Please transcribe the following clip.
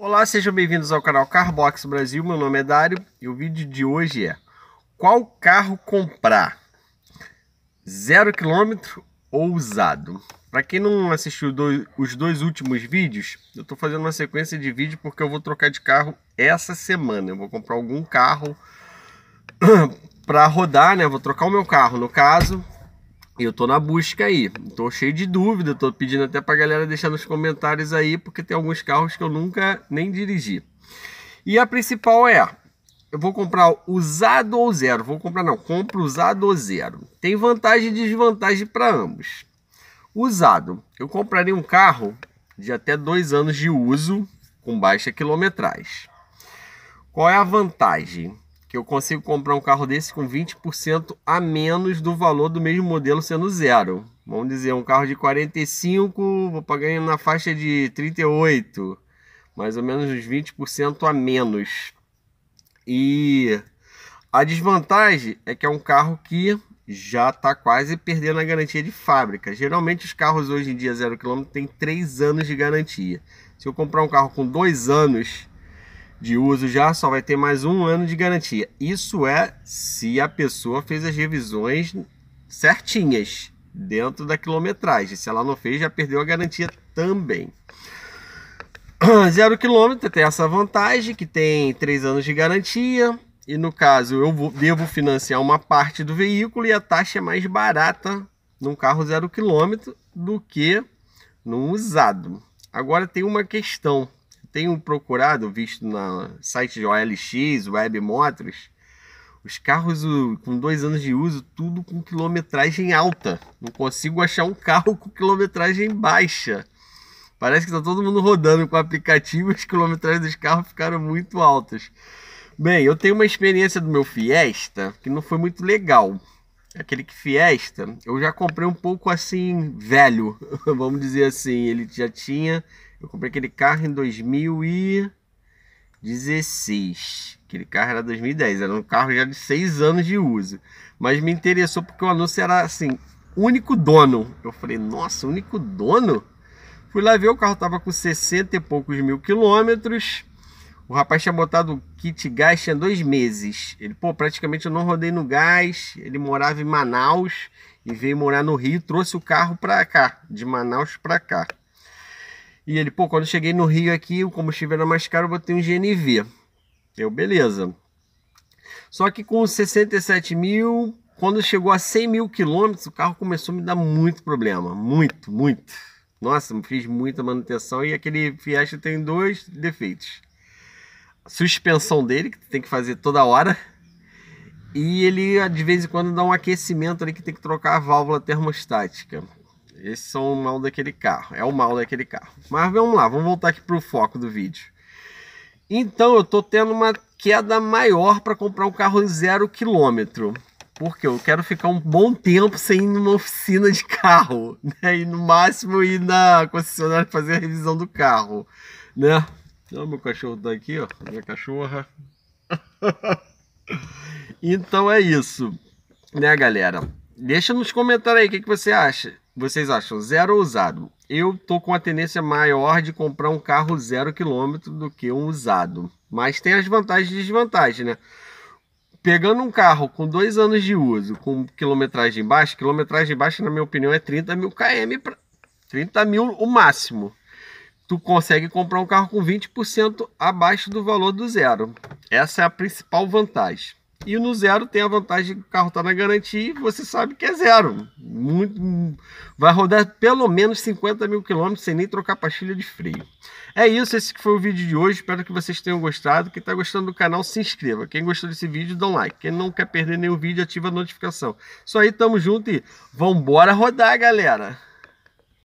Olá, sejam bem-vindos ao canal Carbox Brasil. Meu nome é Dário e o vídeo de hoje é qual carro comprar? Zero quilômetro ou usado? Para quem não assistiu do, os dois últimos vídeos, eu estou fazendo uma sequência de vídeo porque eu vou trocar de carro essa semana. Eu vou comprar algum carro para rodar, né? vou trocar o meu carro, no caso, e eu tô na busca aí, tô cheio de dúvida, tô pedindo até pra galera deixar nos comentários aí, porque tem alguns carros que eu nunca nem dirigi. E a principal é, eu vou comprar usado ou zero, vou comprar não, compro usado ou zero. Tem vantagem e desvantagem para ambos. Usado, eu compraria um carro de até dois anos de uso, com baixa quilometragem. Qual é a vantagem? que eu consigo comprar um carro desse com 20% a menos do valor do mesmo modelo sendo zero. Vamos dizer, um carro de 45, vou pagar na faixa de 38, mais ou menos uns 20% a menos. E a desvantagem é que é um carro que já está quase perdendo a garantia de fábrica. Geralmente os carros hoje em dia zero quilômetro tem 3 anos de garantia. Se eu comprar um carro com 2 anos de uso já só vai ter mais um ano de garantia. Isso é se a pessoa fez as revisões certinhas dentro da quilometragem. Se ela não fez, já perdeu a garantia também. Zero quilômetro tem essa vantagem que tem três anos de garantia. E no caso, eu vou, devo financiar uma parte do veículo e a taxa é mais barata num carro zero quilômetro do que num usado. Agora tem uma questão tenho procurado, visto no site de OLX, Web Motors, os carros com dois anos de uso, tudo com quilometragem alta. Não consigo achar um carro com quilometragem baixa. Parece que está todo mundo rodando com o aplicativo e as quilometragens dos carros ficaram muito altas. Bem, eu tenho uma experiência do meu Fiesta que não foi muito legal aquele que Fiesta, eu já comprei um pouco assim, velho, vamos dizer assim. Ele já tinha. Eu comprei aquele carro em 2016. Aquele carro era 2010, era um carro já de seis anos de uso. Mas me interessou porque o anúncio era assim: único dono. Eu falei, nossa, único dono? Fui lá ver, o carro tava com 60 e poucos mil quilômetros. O rapaz tinha botado kit gás tinha dois meses. Ele, pô, praticamente eu não rodei no gás. Ele morava em Manaus e veio morar no Rio. Trouxe o carro pra cá, de Manaus pra cá. E ele, pô, quando eu cheguei no Rio aqui, o combustível era mais caro, eu botei um GNV. Eu, beleza. Só que com 67 mil, quando chegou a 100 mil quilômetros, o carro começou a me dar muito problema. Muito, muito. Nossa, fiz muita manutenção e aquele Fiesta tem dois defeitos suspensão dele, que tem que fazer toda hora. E ele de vez em quando dá um aquecimento ali que tem que trocar a válvula termostática. esse são é o mal daquele carro. É o mal daquele carro. Mas vamos lá, vamos voltar aqui para o foco do vídeo. Então eu estou tendo uma queda maior para comprar um carro zero quilômetro. Porque eu quero ficar um bom tempo sem ir numa oficina de carro. Né? E no máximo ir na concessionária fazer a revisão do carro. Né? Olha meu cachorro daqui, tá ó. Minha cachorra. então é isso. Né, galera? Deixa nos comentários aí o que, que você acha. Vocês acham zero ou usado? Eu tô com a tendência maior de comprar um carro zero quilômetro do que um usado. Mas tem as vantagens e desvantagens, né? Pegando um carro com dois anos de uso, com quilometragem baixa, quilometragem baixa, na minha opinião, é 30 mil km, pra... 30 mil o máximo tu consegue comprar um carro com 20% abaixo do valor do zero. Essa é a principal vantagem. E no zero tem a vantagem que o carro está na garantia e você sabe que é zero. Muito, vai rodar pelo menos 50 mil quilômetros sem nem trocar pastilha de freio. É isso, esse foi o vídeo de hoje. Espero que vocês tenham gostado. Quem está gostando do canal, se inscreva. Quem gostou desse vídeo, dá um like. Quem não quer perder nenhum vídeo, ativa a notificação. Isso aí, tamo junto e vambora rodar, galera!